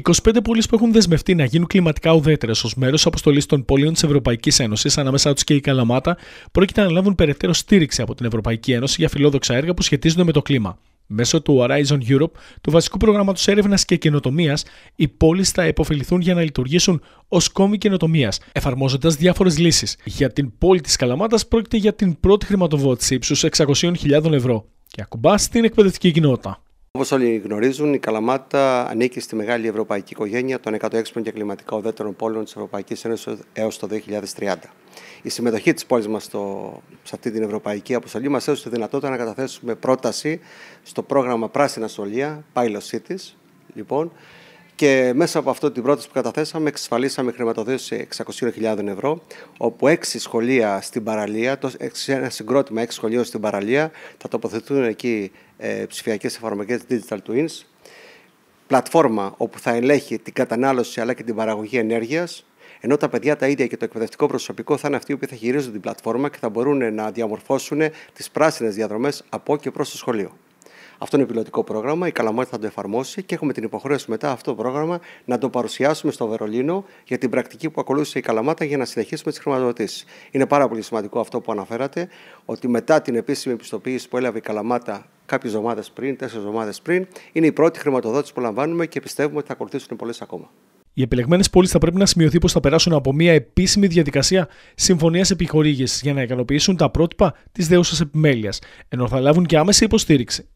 25 πόλεις που έχουν δεσμευτεί να γίνουν κλιματικά ουδέτερες ως μέρος αποστολής των πόλεων της Ευρωπαϊκής Ένωσης, ανάμεσά τους και η Καλαμάτα, πρόκειται να λάβουν περαιτέρω στήριξη από την Ευρωπαϊκή Ένωση για φιλόδοξα έργα που σχετίζονται με το κλίμα. Μέσω του Horizon Europe, του βασικού προγράμματο έρευνας και καινοτομίας, οι πόλεις θα υποφεληθούν για να λειτουργήσουν ως κόμοι καινοτομίας, εφαρμόζοντας διάφορες λύσεις. Για την πόλη της Καλαμάτας πρόκειται για την πρώτη χρηματοδότηση ύψους 600.000 ευρώ και ακουμπά στην εκπαιδευτική κοινότητα. Όπως όλοι γνωρίζουν, η Καλαμάτα ανήκει στη μεγάλη ευρωπαϊκή οικογένεια των 106 και κλιματικά οδέτερων πόλεων της Ευρωπαϊκής Ένωσης έως το 2030. Η συμμετοχή της πόλης μας σε αυτή την ευρωπαϊκή αποστολή μας έδωσε τη δυνατότητα να καταθέσουμε πρόταση στο πρόγραμμα Πράσινα Στολία, Pilot Cities, λοιπόν, και μέσα από αυτό την πρόταση που καταθέσαμε, εξασφαλίσαμε χρηματοδότηση 600.000 ευρώ, όπου έξι σχολεία στην παραλία, το, ένα συγκρότημα έξι σχολείων στην παραλία, θα τοποθετούν εκεί ε, ψηφιακές εφαρμογές Digital Twins, πλατφόρμα όπου θα ελέγχει την κατανάλωση αλλά και την παραγωγή ενέργειας, ενώ τα παιδιά τα ίδια και το εκπαιδευτικό προσωπικό θα είναι αυτοί που θα χειρίζουν την πλατφόρμα και θα μπορούν να διαμορφώσουν τις πράσινες διαδρομές από και προς το σχολείο. Αυτό είναι πιλωτικό πρόγραμμα. Η Καλαμάτα θα το εφαρμόσει και έχουμε την υποχρέωση μετά αυτό το πρόγραμμα να το παρουσιάσουμε στο Βερολίνο για την πρακτική που ακολούθησε η Καλαμάτα για να συνεχίσουμε τις χρηματοδοτήσεις. Είναι πάρα πολύ σημαντικό αυτό που αναφέρατε, ότι μετά την επίσημη επιστοποίηση που έλαβε η Καλαμάτα κάποιες εβδομάδες πριν, τέσσερις εβδομάδες πριν, είναι η πρώτη χρηματοδότηση που λαμβάνουμε και πιστεύουμε ότι θα ακολουθήσουν πολλές ακόμα. Οι επιλεγμένες πόλεις θα πρέπει να σημειωθεί πως θα περάσουν από μια επίσημη διαδικασία συμφωνίας επιχορήγησης για να ικανοποιήσουν τα πρότυπα της δέουσας επιμέλειας, ενώ θα λάβουν και άμεση υποστήριξη.